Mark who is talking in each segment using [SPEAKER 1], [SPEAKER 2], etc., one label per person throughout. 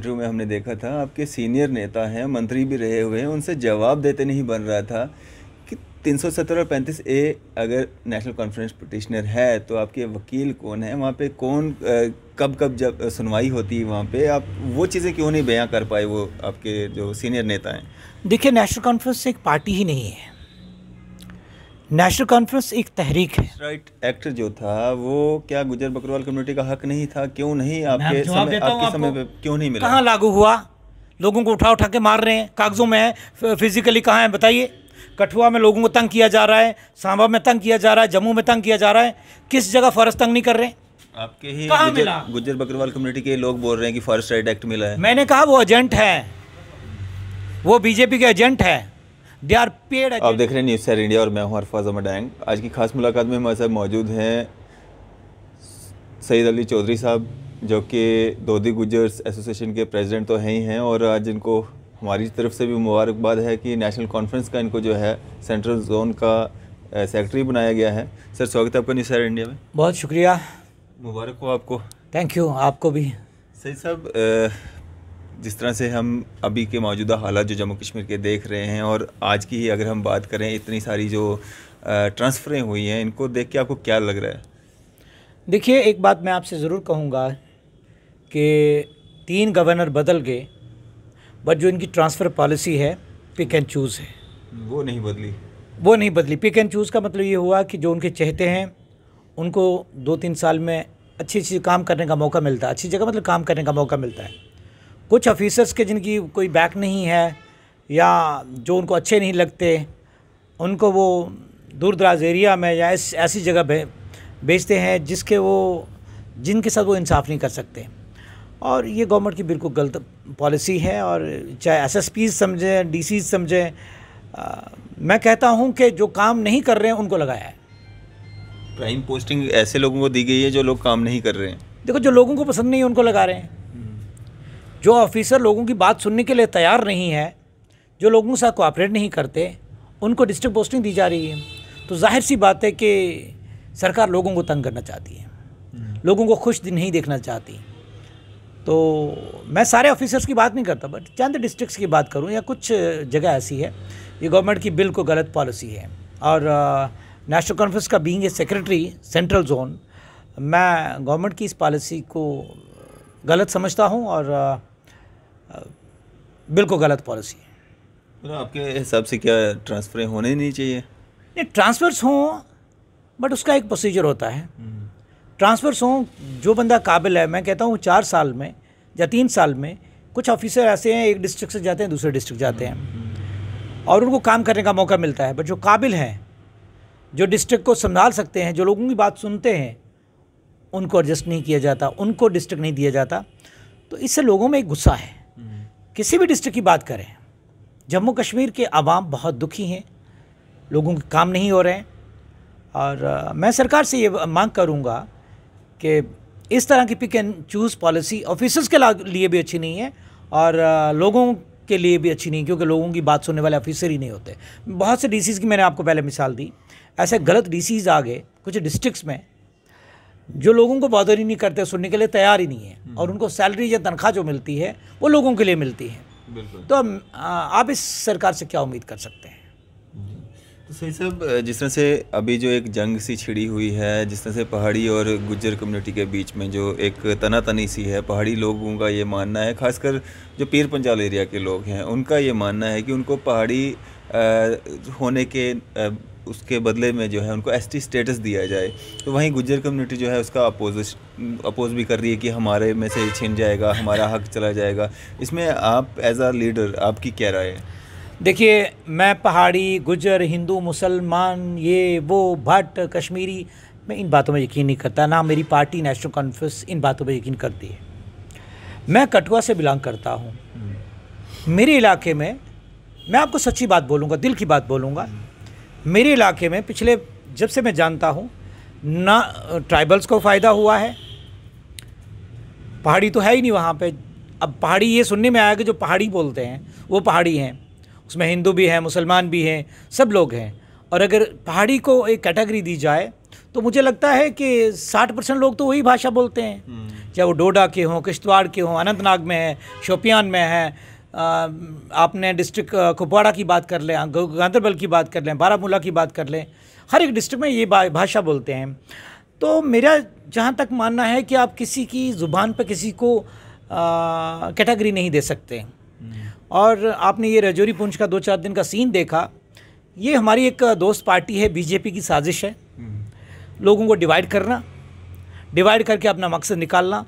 [SPEAKER 1] Interview में हमने देखा था आपके सीनियर नेता हैं मंत्री भी रहे हुए हैं उनसे जवाब देते नहीं बन रहा था कि 317 और 35 ए अगर नेशनल कॉन्फ्रेंस पटिशनर है तो आपके वकील कौन है वहाँ पे कौन कब कब जब सुनवाई होती है वहाँ पे आप वो चीज़ें क्यों नहीं बयां कर पाए वो आपके जो सीनियर नेता हैं
[SPEAKER 2] देखिए नेशनल कॉन्फ्रेंस एक पार्टी ही नहीं है नेशनल कॉन्फ्रेंस एक तहरीक है
[SPEAKER 1] राइट एक्ट जो था वो क्या गुजर बकरवाल कम्युनिटी का हक नहीं था क्यों नहीं आपके समय आपके आपको समय पे क्यों नहीं मिला
[SPEAKER 2] कहाँ लागू हुआ लोगों को उठा उठा के मार रहे हैं कागजों में है फिजिकली कहाँ है बताइए कठुआ में लोगों को तंग किया जा रहा है सांबा में तंग किया जा रहा है जम्मू में तंग किया जा रहा है किस जगह फॉरेस्ट तंग नहीं कर रहे
[SPEAKER 1] आपके ही गुजर, गुजर बकरवाल कम्युनिटी के लोग बोल रहे हैं कि फॉरेस्ट राइट एक्ट मिला है
[SPEAKER 2] मैंने कहा वो एजेंट है वो बीजेपी के एजेंट है दे आर
[SPEAKER 1] पेड आप देख रहे हैं न्यूज़ सैर इंडिया और मैं हूँ अरफाज अहमद डैंग आज की खास मुलाकात में हमारे साथ मौजूद हैं सईद अली चौधरी साहब जो कि दोधी गुजर्स एसोसिएशन के प्रेसिडेंट तो हैं ही हैं और आज इनको हमारी तरफ से भी मुबारकबाद है कि नेशनल कॉन्फ्रेंस का इनको जो है सेंट्रल जोन का सेक्रेटरी बनाया गया है सर स्वागत है आपका न्यूज़ सैर इंडिया में बहुत
[SPEAKER 2] शुक्रिया मुबारक हो आपको थैंक यू आपको भी
[SPEAKER 1] सही साहब जिस तरह से हम अभी के मौजूदा हालात जो जम्मू कश्मीर के देख रहे हैं और आज की ही अगर हम बात करें इतनी सारी जो ट्रांसफ़रें हुई हैं इनको देख के आपको क्या लग रहा है
[SPEAKER 2] देखिए एक बात मैं आपसे ज़रूर कहूँगा कि तीन गवर्नर बदल गए बट जो इनकी ट्रांसफ़र पॉलिसी है पिक एंड चूज़ है वो नहीं बदली वो नहीं बदली पिक एंड चूज़ का मतलब ये हुआ कि जो उनके चहते हैं उनको दो तीन साल में अच्छी अच्छी काम करने का मौका मिलता है अच्छी जगह मतलब काम करने का मौका मिलता है कुछ ऑफिसर्स के जिनकी कोई बैक नहीं है या जो उनको अच्छे नहीं लगते उनको वो दूर दराज एरिया में या ऐस, ऐसी जगह भे, बेचते हैं जिसके वो जिनके साथ वो इंसाफ नहीं कर सकते और ये गवर्नमेंट की बिल्कुल गलत पॉलिसी है और चाहे एस एस पी समझें डी सी समझें मैं कहता हूँ कि जो काम नहीं कर रहे हैं उनको लगाया है
[SPEAKER 1] प्राइम पोस्टिंग ऐसे लोगों को दी गई है जो लोग काम नहीं कर रहे हैं
[SPEAKER 2] देखो जो लोगों को पसंद नहीं है उनको लगा रहे हैं जो ऑफिसर लोगों की बात सुनने के लिए तैयार नहीं है जो लोगों के साथ कोऑपरेट नहीं करते उनको डिस्ट्रिक्ट पोस्टिंग दी जा रही है तो जाहिर सी बात है कि सरकार लोगों को तंग करना चाहती है हम्म। लोगों को खुश नहीं देखना चाहती तो मैं सारे ऑफिसर्स की बात नहीं करता बट चंद डिस्ट्रिक्ट्स की बात करूं या कुछ जगह ऐसी है ये गवर्नमेंट की बिल्कुल गलत पॉलिसी है और नेशनल कॉन्फ्रेंस का being a secretary central zone मैं गवर्नमेंट की इस पॉलिसी को गलत समझता हूं और बिल्कुल गलत पॉलिसी है
[SPEAKER 1] मतलब आपके हिसाब से क्या ट्रांसफ़र होने नहीं चाहिए
[SPEAKER 2] नहीं ट्रांसफ़र्स हों बट उसका एक प्रोसीजर होता है हम्म। ट्रांसफ़र्स हों जो बंदा काबिल है मैं कहता हूँ चार साल में या तीन साल में कुछ ऑफिसर ऐसे हैं एक डिस्ट्रिक्ट से जाते हैं दूसरे डिस्ट्रिक्ट जाते हैं हम्म। और उनको काम करने का मौका मिलता है बट जो काबिल हैं जो डिस्ट्रिक्ट को संभाल सकते हैं जो लोगों की बात सुनते हैं उनको एडजस्ट नहीं किया जाता उनको डिस्ट्रिक्ट नहीं दिया जाता तो इससे लोगों में एक गुस्सा है किसी भी डिस्ट्रिक्ट की बात करें जम्मू कश्मीर के आवाम बहुत दुखी हैं लोगों के काम नहीं हो रहे हैं और मैं सरकार से ये मांग करूँगा कि इस तरह की pick and choose policy officers के लिए भी अच्छी नहीं है और लोगों के लिए भी अच्छी नहीं क्योंकि लोगों की बात सुनने वाले ऑफिसर ही नहीं होते बहुत से डीसीज़ की मैंने आपको पहले मिसाल दी ऐसे गलत डीसीज़ आ गए कुछ डिस्ट्रिक्ट में जो लोगों को बहादुर ही नहीं करते सुनने के लिए तैयार ही नहीं है हम्म। और उनको सैलरी या तनख्वाह जो मिलती है वो लोगों के लिए मिलती है तो आप इस सरकार से क्या उम्मीद कर सकते हैं
[SPEAKER 1] तो सही साहब जिस तरह से अभी जो एक जंग सी छिड़ी हुई है जिस तरह से पहाड़ी और गुज्जर कम्युनिटी के बीच में जो एक तनातनी सी है पहाड़ी लोगों का ये मानना है खासकर जो पीर पंजाल एरिया के लोग हैं उनका ये मानना है कि उनको पहाड़ी होने के उसके बदले में जो है उनको एस स्टेटस दिया जाए तो वहीं गुजर कम्युनिटी जो है उसका अपोज अपोज भी कर रही है कि हमारे में से छिन जाएगा हमारा हक चला जाएगा इसमें आप एज आ लीडर आपकी क्या राय है
[SPEAKER 2] देखिए मैं पहाड़ी गुजर हिंदू मुसलमान ये वो भट्ट कश्मीरी मैं इन बातों में यकीन नहीं करता ना मेरी पार्टी नेशनल कॉन्फ्रेंस इन बातों पर यकीन करती है मैं कटुआ से बिलोंग करता हूँ मेरे इलाके में मैं आपको सच्ची बात बोलूँगा दिल की बात बोलूँगा मेरे इलाके में पिछले जब से मैं जानता हूँ ना ट्राइबल्स को फ़ायदा हुआ है पहाड़ी तो है ही नहीं वहाँ पे अब पहाड़ी ये सुनने में आया कि जो पहाड़ी बोलते हैं वो पहाड़ी हैं उसमें हिंदू भी हैं मुसलमान भी हैं सब लोग हैं और अगर पहाड़ी को एक कैटेगरी दी जाए तो मुझे लगता है कि 60 परसेंट लोग तो वही भाषा बोलते हैं हम्म। चाहे वो डोडा के हों किश्तवाड़ के हों अनंतनाग में हैं शोपियान में हैं आपने डिस्ट्रिक्ट कुपवाड़ा की बात कर लें गांधरबल की बात कर लें बारामूला की बात कर लें हर एक डिस्ट्रिक्ट में ये भाषा बोलते हैं तो मेरा जहाँ तक मानना है कि आप किसी की ज़ुबान पर किसी को कैटेगरी नहीं दे सकते हम्म। और आपने ये रजौरी पुंछ का दो चार दिन का सीन देखा ये हमारी एक दोस्त पार्टी है बीजेपी की साजिश है हम्म। लोगों को डिवाइड करना डिवाइड करके अपना मकसद निकालना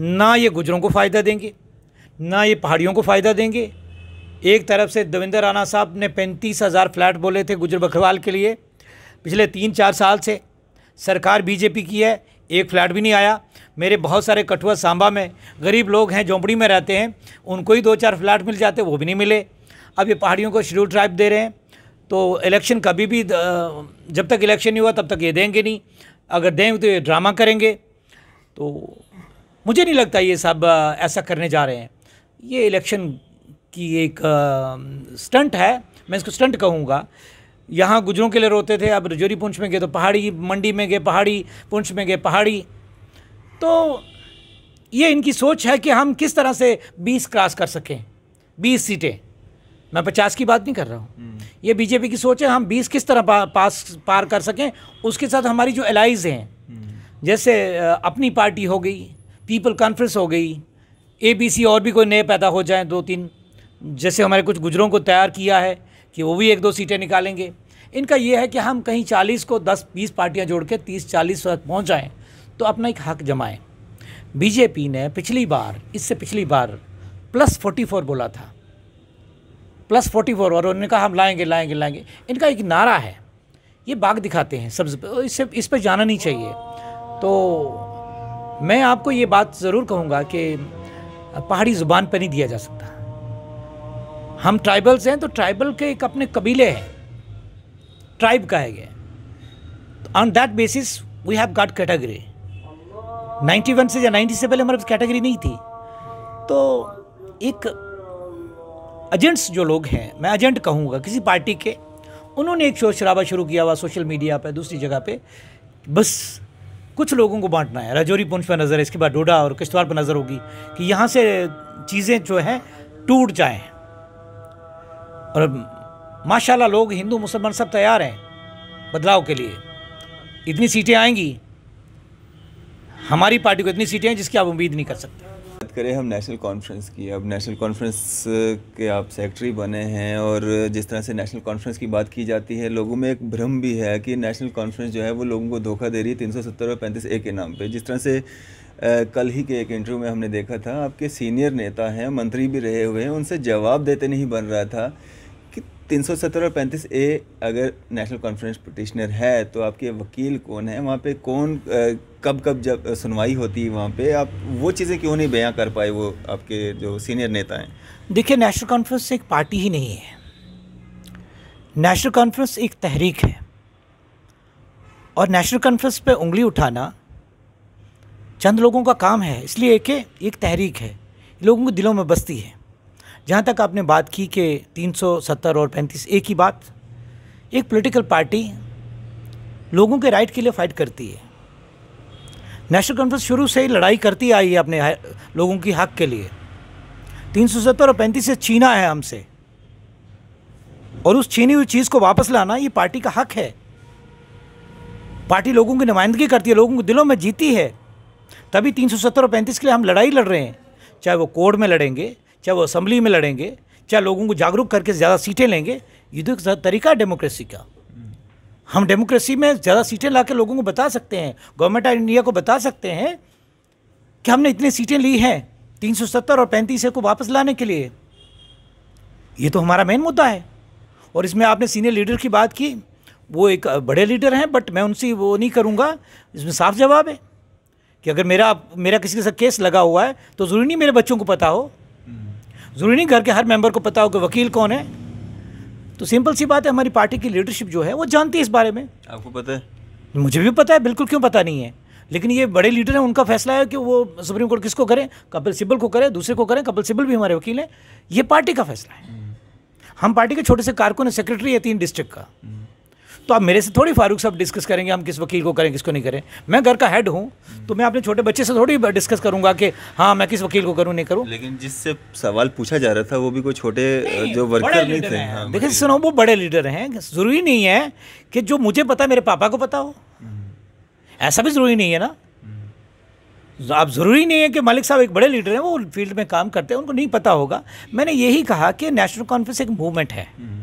[SPEAKER 2] ना ये गुजरों को फ़ायदा देंगे ना ये पहाड़ियों को फ़ायदा देंगे एक तरफ से दविंदर राणा साहब ने पैंतीस हज़ार फ्लैट बोले थे गुजर बकरवाल के लिए पिछले तीन चार साल से सरकार बीजेपी की है एक फ्लैट भी नहीं आया मेरे बहुत सारे कठुआ सांबा में गरीब लोग हैं झोंपड़ी में रहते हैं उनको ही दो चार फ्लैट मिल जाते वो भी नहीं मिले अब ये पहाड़ियों को शेड्यूल ट्राइब दे रहे हैं तो इलेक्शन कभी भी जब तक इलेक्शन नहीं हुआ तब तक ये देंगे नहीं अगर दें तो ये ड्रामा करेंगे तो मुझे नहीं लगता ये सब ऐसा करने जा रहे हैं ये इलेक्शन की एक स्टंट है मैं इसको स्टंट कहूँगा यहाँ गुजरों के लिए रोते थे अब रजौरी पुंछ में गए तो पहाड़ी मंडी में गए पहाड़ी पुंछ में गए पहाड़ी तो ये इनकी सोच है कि हम किस तरह से 20 क्रॉस कर सकें 20 सीटें मैं 50 की बात नहीं कर रहा हूँ हम्म। ये बीजेपी की सोच है हम 20 किस तरह पा, पास पार कर सकें उसके साथ हमारी जो एलाइज हैं हम्म। जैसे अपनी पार्टी हो गई पीपल कॉन्फ्रेंस हो गई ए बी सी और भी कोई नए पैदा हो जाएं दो तीन जैसे हमारे कुछ गुजरों को तैयार किया है कि वो भी एक दो सीटें निकालेंगे इनका ये है कि हम कहीं चालीस को दस बीस पार्टियाँ जोड़ के तीस चालीस तक पहुँच जाएँ तो अपना एक हक जमाएँ बीजेपी ने पिछली बार इससे पिछली बार प्लस फोर्टी फोर बोला था प्लस फोर्टी फोर और उन्होंने कहा हम लाएंगे लाएंगे लाएंगे इनका एक नारा है ये बाग दिखाते हैं सब इससे इस पर जाना नहीं चाहिए तो मैं आपको ये बात ज़रूर कहूँगा कि पहाड़ी ज़ुबान पर नहीं दिया जा सकता हम ट्राइबल्स हैं तो ट्राइबल के एक अपने कबीले हैं ट्राइब कहा गया on that basis we have got category 91 से या 90 से पहले हमारे पास कैटेगरी नहीं थी तो एक एजेंट्स जो लोग हैं मैं एजेंट कहूँगा किसी पार्टी के उन्होंने एक शोर शराबा शुरू किया हुआ सोशल मीडिया पर दूसरी जगह पे बस कुछ लोगों को बांटना है राजौरी पुंछ पर नज़र है इसके बाद डोडा और किश्तवाड़ पर नज़र होगी कि यहाँ से चीज़ें जो हैं टूट जाए और माशाल्लाह लोग हिंदू मुसलमान सब तैयार हैं बदलाव के लिए इतनी सीटें आएंगी हमारी पार्टी को इतनी सीटें हैं जिसकी आप उम्मीद नहीं कर सकते
[SPEAKER 1] करें हम नेशनल कॉन्फ्रेंस की अब नेशनल कॉन्फ्रेंस के आप सेक्रेटरी बने हैं और जिस तरह से नेशनल कॉन्फ्रेंस की बात की जाती है लोगों में एक भ्रम भी है कि नेशनल कॉन्फ्रेंस जो है वो लोगों को धोखा दे रही है तीन सौ सत्तर और पैंतीस ए के नाम पर जिस तरह से कल ही के एक इंटरव्यू में हमने देखा था आपके सीनियर नेता हैं मंत्री भी रहे हुए हैं उनसे जवाब देते नहीं बन रहा था तीन सौ सत्तर और पैंतीस ए अगर नेशनल कॉन्फ्रेंस पटिशनर है तो आपके वकील कौन है वहाँ पे कौन कब कब जब सुनवाई होती है वहाँ पे आप वो चीज़ें क्यों नहीं बयां कर पाए वो आपके जो सीनियर नेता हैं
[SPEAKER 2] देखिए नेशनल कॉन्फ्रेंस एक पार्टी ही नहीं है नेशनल कॉन्फ्रेंस एक तहरीक है और नेशनल कॉन्फ्रेंस पे उंगली उठाना चंद लोगों का काम है इसलिए एक तहरीक है लोगों के दिलों में बसती है जहाँ तक आपने बात की कि 370 और 35 एक ही बात एक पॉलिटिकल पार्टी लोगों के राइट के लिए फ़ाइट करती है नेशनल कॉन्फ्रेंस शुरू से ही लड़ाई करती आई है अपने लोगों की हक के लिए 370 और 35 से छीना है हमसे और उस छीनी हुई चीज़ को वापस लाना ये पार्टी का हक है पार्टी लोगों की नुमाइंदगी करती है लोगों के दिलों में जीती है तभी 370 और 35 के लिए हम लड़ाई लड़ रहे हैं चाहे वो कोर्ट में लड़ेंगे चाहे वो असम्बली में लड़ेंगे चाहे लोगों को जागरूक करके ज़्यादा सीटें लेंगे ये तो तरीका है डेमोक्रेसी का हम डेमोक्रेसी में ज़्यादा सीटें ला लोगों को बता सकते हैं गवर्नमेंट ऑफ इंडिया को बता सकते हैं कि हमने इतनी सीटें ली हैं तीन और पैंतीस को वापस लाने के लिए ये तो हमारा मेन मुद्दा है और इसमें आपने सीनियर लीडर की बात की वो एक बड़े लीडर हैं बट मैं उनसे वो नहीं करूँगा इसमें साफ जवाब है कि अगर मेरा मेरा किसी के साथ केस लगा हुआ है तो ज़रूरी नहीं मेरे बच्चों को पता हो ज़रूरी नहीं घर के हर मेंबर को पता हो कि वकील कौन है तो सिंपल सी बात है हमारी पार्टी की लीडरशिप जो है वो जानती है इस बारे में आपको पता है मुझे भी पता है बिल्कुल क्यों पता नहीं है लेकिन ये बड़े लीडर हैं उनका फैसला है कि वो सुप्रीम कोर्ट किसको करें कपिल सिब्बल को करें दूसरे को करें कपिल सिब्बल भी हमारे वकील हैं ये पार्टी का फैसला है हम पार्टी के छोटे से कारकुन सेक्रेटरी है तीन डिस्ट्रिक्ट का हम्म। तो आप मेरे से थोड़ी फारूक साहब डिस्कस करेंगे हम किस वकील को करें किसको नहीं करें मैं घर का हेड हूँ तो मैं अपने छोटे बच्चे से थोड़ी डिस्कस करूँगा कि हाँ मैं किस वकील को करूँ नहीं करूँ लेकिन जिससे
[SPEAKER 1] सवाल पूछा जा रहा था वो भी कोई छोटे जो वर्कर नहीं थे हाँ,
[SPEAKER 2] देखिए सुनो वो बड़े लीडर हैं ज़रूरी नहीं है कि जो मुझे पता मेरे पापा को पता हो हम्म। ऐसा भी ज़रूरी नहीं है ना हम्म। आप ज़रूरी नहीं है कि मालिक साहब एक बड़े लीडर हैं वो फील्ड में काम करते हैं उनको नहीं पता होगा मैंने यही कहा कि नेशनल कॉन्फ्रेंस एक मूवमेंट है हम्म।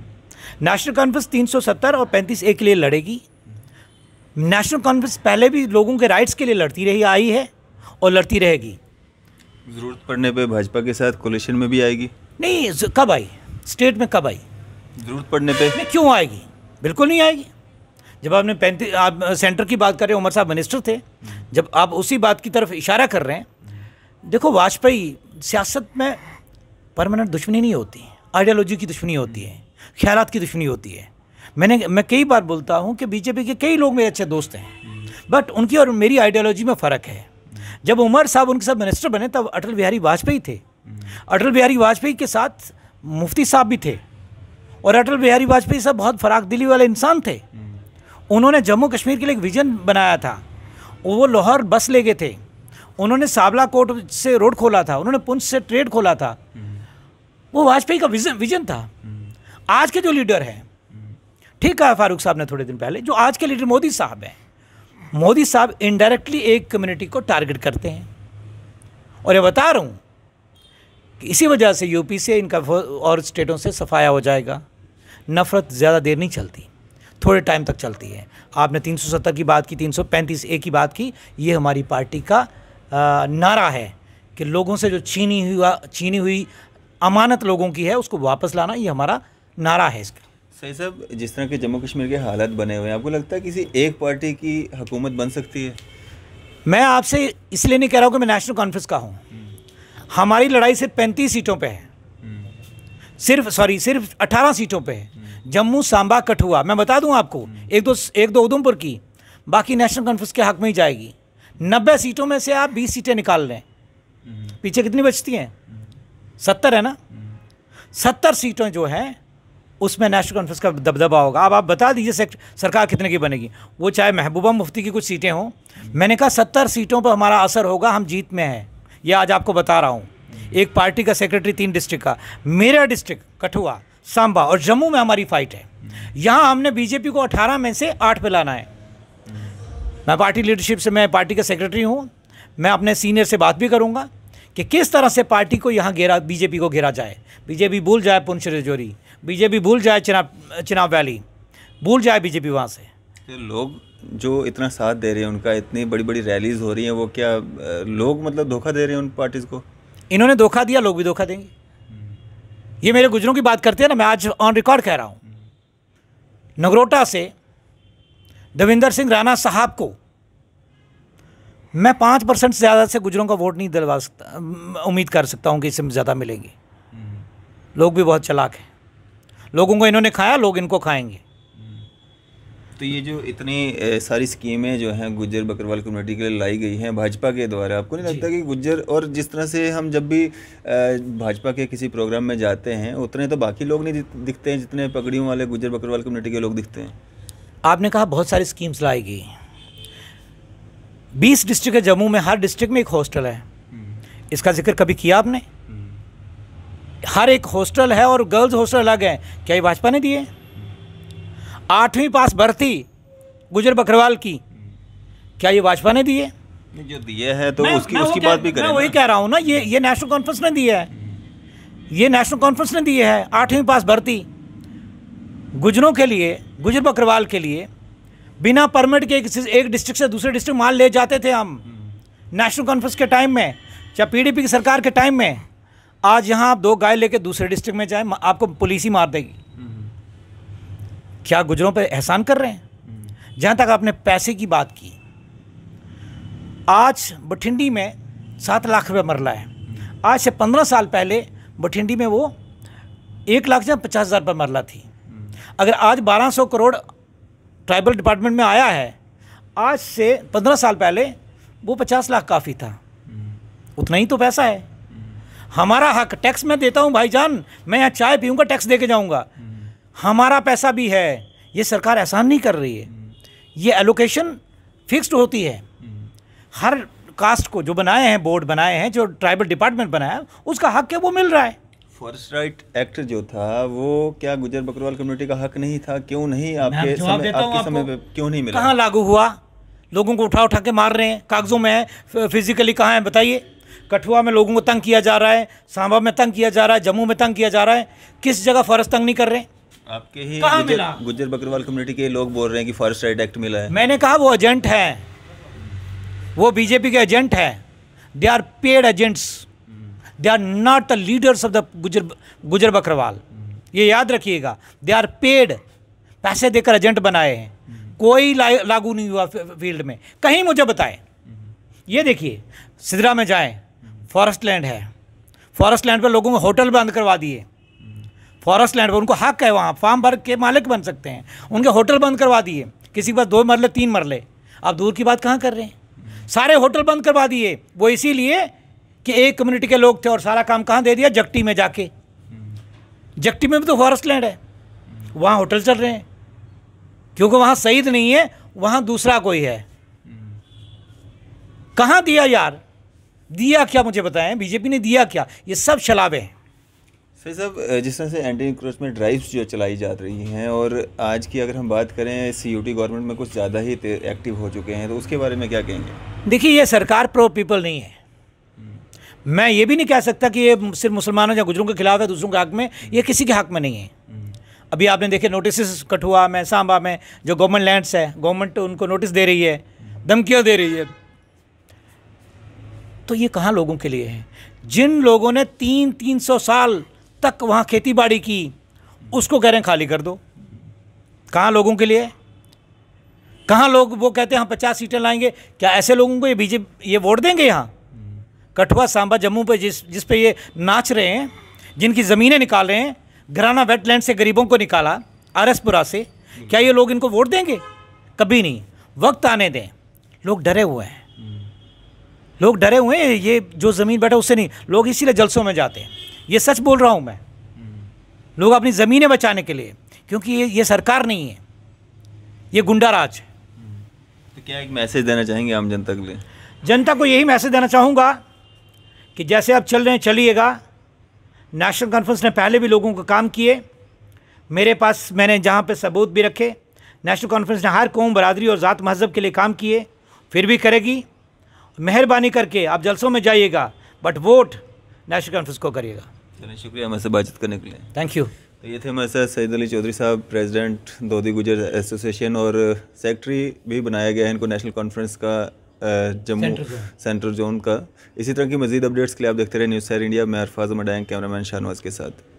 [SPEAKER 2] नेशनल कॉन्फ्रेंस 370 और 35 ए के लिए लड़ेगी नेशनल कॉन्फ्रेंस पहले भी लोगों के राइट्स के लिए लड़ती रही आई है और लड़ती रहेगी
[SPEAKER 1] ज़रूरत पड़ने पे भाजपा के साथ
[SPEAKER 2] कोलेशन में भी आएगी नहीं कब आई स्टेट में कब आई ज़रूरत पड़ने पे नहीं क्यों आएगी बिल्कुल नहीं आएगी जब आपने पैंतीस आप सेंटर की बात कर रहे हैं उमर साहब मिनिस्टर थे जब आप उसी बात की तरफ इशारा कर रहे हैं देखो वाजपेयी सियासत में परमानेंट दुश्मनी नहीं होती आइडियोलॉजी की दुश्मनी होती है ख्याल की दुश्मनी होती है मैंने मैं कई बार बोलता हूँ कि बीजेपी के कई लोग मेरे अच्छे दोस्त हैं बट उनकी और मेरी आइडियोलॉजी में फ़र्क है जब उमर साहब उनके साथ मिनिस्टर बने तब अटल बिहारी वाजपेयी थे अटल बिहारी वाजपेयी के साथ मुफ्ती साहब भी थे और अटल बिहारी वाजपेयी साहब बहुत फराक दिली वाले इंसान थे उन्होंने जम्मू कश्मीर के लिए एक विजन बनाया था वो लाहौर बस ले गए थे उन्होंने साबला कोट से रोड खोला था उन्होंने पुंछ से ट्रेड खोला था वो वाजपेयी का विजन विजन था आज के जो लीडर हैं ठीक कहा फारूक साहब ने थोड़े दिन पहले जो आज के लीडर मोदी साहब हैं मोदी साहब इनडायरेक्टली एक कम्युनिटी को टारगेट करते हैं और ये बता रहा हूँ कि इसी वजह से यूपी से इनका और स्टेटों से सफाया हो जाएगा नफ़रत ज़्यादा देर नहीं चलती थोड़े टाइम तक चलती है आपने 370 की बात की 335 ए की बात की ये हमारी पार्टी का नारा है कि लोगों से जो छीनी हुआ छीनी हुई अमानत लोगों की है उसको वापस लाना ये हमारा नारा है इसका
[SPEAKER 1] सही साहब जिस तरह के जम्मू कश्मीर के हालात बने हुए हैं आपको लगता है किसी एक पार्टी की हुकूमत बन सकती है
[SPEAKER 2] मैं आपसे इसलिए नहीं कह रहा हूँ कि मैं नेशनल कॉन्फ्रेंस का हूँ हमारी लड़ाई सिर्फ पैंतीस सीटों पर है सिर्फ सॉरी सिर्फ अठारह सीटों पर है जम्मू सांबा कठुआ मैं बता दूं आपको एक दो एक दो उधमपुर की बाकी नेशनल कॉन्फ्रेंस के हक में ही जाएगी नब्बे सीटों में से आप बीस सीटें निकाल लें पीछे कितनी बचती हैं सत्तर है ना सत्तर सीटें जो हैं उसमें नेशनल कॉन्फ्रेंस का दबदबा होगा अब आप बता दीजिए सरकार कितने की बनेगी वो चाहे महबूबा मुफ्ती की कुछ सीटें हों मैंने कहा सत्तर सीटों पर हमारा असर होगा हम जीत में हैं ये आज आपको बता रहा हूँ एक पार्टी का सेक्रेटरी तीन डिस्ट्रिक्ट का मेरा डिस्ट्रिक्ट कठुआ सांबा और जम्मू में हमारी फाइट है यहाँ हमने बीजेपी को अठारह में से आठ पे लाना है मैं पार्टी लीडरशिप से मैं पार्टी का सेक्रेटरी हूँ मैं अपने सीनियर से बात भी करूँगा कि किस तरह से पार्टी को यहाँ घेरा बीजेपी को घेरा जाए बीजेपी भूल जाए पुनश रजौरी बीजेपी भूल जाए चुनाव चुनाव वैली भूल जाए बीजेपी वहाँ से
[SPEAKER 1] तो लोग जो इतना साथ दे रहे हैं उनका इतनी बड़ी बड़ी
[SPEAKER 2] रैलीज हो रही हैं वो क्या लोग मतलब धोखा दे रहे हैं उन पार्टीज़ को इन्होंने धोखा दिया लोग भी धोखा देंगे हम्म। ये मेरे गुजरों की बात करते हैं ना मैं आज ऑन रिकॉर्ड कह रहा हूँ हम्म। नगरोटा से दविंदर सिंह राणा साहब को मैं पाँच परसेंट से ज़्यादा से गुजरों का वोट नहीं दिलवा सकता उम्मीद कर सकता हूँ कि इससे ज़्यादा मिलेंगे हम्म। लोग भी बहुत चलाक हैं लोगों को इन्होंने खाया लोग इनको खाएंगे
[SPEAKER 1] तो ये जो इतनी सारी स्कीमें जो हैं गुजर बकरवाल कम्युनिटी के लिए लाई गई हैं भाजपा के द्वारा आपको नहीं लगता कि गुजर और जिस तरह से हम जब भी भाजपा के किसी प्रोग्राम में जाते हैं उतने तो बाकी लोग नहीं दिखते हैं जितने पगड़ियों वाले गुजर बकरवाल कम्युनिटी
[SPEAKER 2] के लोग दिखते हैं आपने कहा बहुत सारी स्कीम्स लाई गई हैं बीस डिस्ट्रिक्ट है जम्मू में हर डिस्ट्रिक्ट में एक हॉस्टल है हम्म। इसका जिक्र कभी किया आपने हर एक हॉस्टल है और गर्ल्स हॉस्टल अलग है क्या ये भाजपा ने दिए आठवीं पास भर्ती गुजर बकरवाल की क्या ये भाजपा ने दिए
[SPEAKER 1] जो दिए है तो मैं, उसकी मैं उसकी बात भी करें मैं वही
[SPEAKER 2] कह रहा हूँ ना ये ये नेशनल कॉन्फ्रेंस ने दिए है ये नेशनल कॉन्फ्रेंस ने दिए है आठवीं पास भर्ती गुजरों के लिए गुजर बकरवाल के लिए बिना परमिट के एक, एक डिस्ट्रिक्ट से दूसरे डिस्ट्रिक्ट माल ले जाते थे हम नेशनल कॉन्फ्रेंस के टाइम में चाहे पीडीपी की सरकार के टाइम में आज यहाँ आप दो गाय लेके दूसरे डिस्ट्रिक्ट में जाए आपको पुलिस ही मार देगी क्या गुजरों पर एहसान कर रहे हैं जहाँ तक आपने पैसे की बात की आज बठिंडी में सात लाख रुपये मरला है आज से पंद्रह साल पहले बठिंडी में वो एक लाख या पचास हज़ार रुपये मरला थी अगर आज बारह सौ करोड़ ट्राइबल डिपार्टमेंट में आया है आज से पंद्रह साल पहले वो पचास लाख काफ़ी था उतना ही तो पैसा है हमारा हक टैक्स मैं देता हूँ भाईजान मैं यहाँ चाय पीऊँगा टैक्स दे के जाऊँगा हमारा पैसा भी है ये सरकार एहसान नहीं कर रही है ये एलोकेशन फिक्स्ड होती है हर कास्ट को जो बनाए हैं बोर्ड बनाए हैं जो ट्राइबल डिपार्टमेंट बनाया उसका हक है वो मिल रहा है फर्स्ट राइट
[SPEAKER 1] एक्ट जो था वो क्या गुजर बकरवाल कम्युनिटी का हक नहीं था क्यों नहीं आपके समय, आपके समय पे क्यों नहीं मिला कहाँ
[SPEAKER 2] लागू हुआ लोगों को उठा उठा के मार रहे हैं कागजों में है फिजिकली कहाँ है बताइए कठुआ में लोगों को तंग किया जा रहा है सांबा में तंग किया जा रहा है जम्मू में तंग किया जा रहा है किस जगह फॉरेस्ट तंग नहीं कर रहे
[SPEAKER 1] आपके ही गुजर, गुजर बकरवाल कम्युनिटी के लोग बोल रहे हैं कि फॉरेस्ट राइट एक्ट मिला है
[SPEAKER 2] मैंने कहा वो एजेंट है वो बीजेपी के एजेंट है they are paid agents they are not the leaders of the Gujjar Gujjar Bakarwal ये याद रखिएगा दे आर पेड पैसे देकर एजेंट बनाए हैं कोई ला, लागू नहीं हुआ फील्ड में कहीं मुझे बताएं ये देखिए सिदरा में जाएं फॉरेस्ट लैंड है फॉरेस्ट लैंड पर लोगों को होटल बंद करवा दिए फॉरेस्ट लैंड पर उनको हक है वहाँ फार्म भर के मालिक बन सकते हैं उनके होटल बंद करवा दिए किसी के पास दो मरले तीन मरले आप दूर की बात कहाँ कर रहे हैं सारे होटल बंद करवा दिए वो इसीलिए कि एक कम्युनिटी के लोग थे और सारा काम कहाँ दे दिया जगटी में जाके जगटी में भी तो फॉरेस्ट लैंड है वहाँ होटल चल रहे हैं क्योंकि वहाँ शहीद नहीं है वहाँ दूसरा कोई है कहाँ दिया यार दिया क्या मुझे बताएं बीजेपी ने दिया क्या ये सब शलाबे हैं
[SPEAKER 1] फिर साहब जिस तरह से एंटी इंक्रोचमेंट ड्राइव्स जो चलाई जा रही हैं और आज की अगर हम बात करें सीयूटी गवर्नमेंट में कुछ ज़्यादा ही एक्टिव हो चुके हैं तो उसके बारे में क्या कहेंगे
[SPEAKER 2] देखिए ये सरकार प्रो पीपल नहीं है मैं ये भी नहीं कह सकता कि ये सिर्फ मुसलमानों या गुजरों के खिलाफ है दूसरों के हक में ये किसी के हक में नहीं है अभी आपने देखे नोटिस कठुआ में सांबा में जो गवर्नमेंट लैंड्स है गवर्नमेंट उनको नोटिस दे रही है धमकियाँ दे रही है तो ये कहाँ लोगों के लिए है जिन लोगों ने तीन तीन सौ साल तक वहाँ खेती बाड़ी की उसको कह रहे हैं खाली कर दो कहाँ लोगों के लिए कहाँ लोग वो कहते हैं हम हाँ, पचास सीटें लाएंगे क्या ऐसे लोगों को ये बीजेपी ये वोट देंगे यहाँ कठुआ सांबा जम्मू पे जिस जिस पे ये नाच रहे हैं जिनकी ज़मीनें निकाल रहे हैं घराना वेटलैंड से गरीबों को निकाला आरएसपुरा से क्या ये लोग इनको वोट देंगे कभी नहीं वक्त आने दें लोग डरे हुए हैं लोग डरे हुए हैं ये जो ज़मीन बैठा उससे नहीं लोग इसीलिए जलसों में जाते हैं ये सच बोल रहा हूँ मैं लोग अपनी ज़मीनें बचाने के लिए क्योंकि ये ये सरकार नहीं है ये गुंडा राज है
[SPEAKER 1] तो क्या एक मैसेज देना चाहेंगे आम जनता के लिए
[SPEAKER 2] जनता को यही मैसेज देना चाहूँगा कि जैसे आप चल रहे हैं चलिएगा नेशनल कॉन्फ्रेंस ने पहले भी लोगों को काम किए मेरे पास मैंने जहाँ पे सबूत भी रखे नेशनल कॉन्फ्रेंस ने हर कौम बरदरी और ज़ात महजब के लिए काम किए फिर भी करेगी मेहरबानी करके आप जलसों में जाइएगा बट वोट नेशनल कॉन्फ्रेंस को करिएगा
[SPEAKER 1] चलिए शुक्रिया हमारे से बातचीत करने के लिए थैंक यू तो ये थे हमारे साथ सईद अली चौधरी साहब प्रेसिडेंट दोधी गुजर एसोसिएशन और सेक्रेटरी भी बनाया गया है इनको नेशनल कॉन्फ्रेंस का जम्मू सेंट्रल जोन का इसी तरह की मजीद अपडेट्स के लिए आप देखते रहे न्यूज़ सैर इंडिया मैं अरफाज मडायंग कैमरामैन शाहनवाज के साथ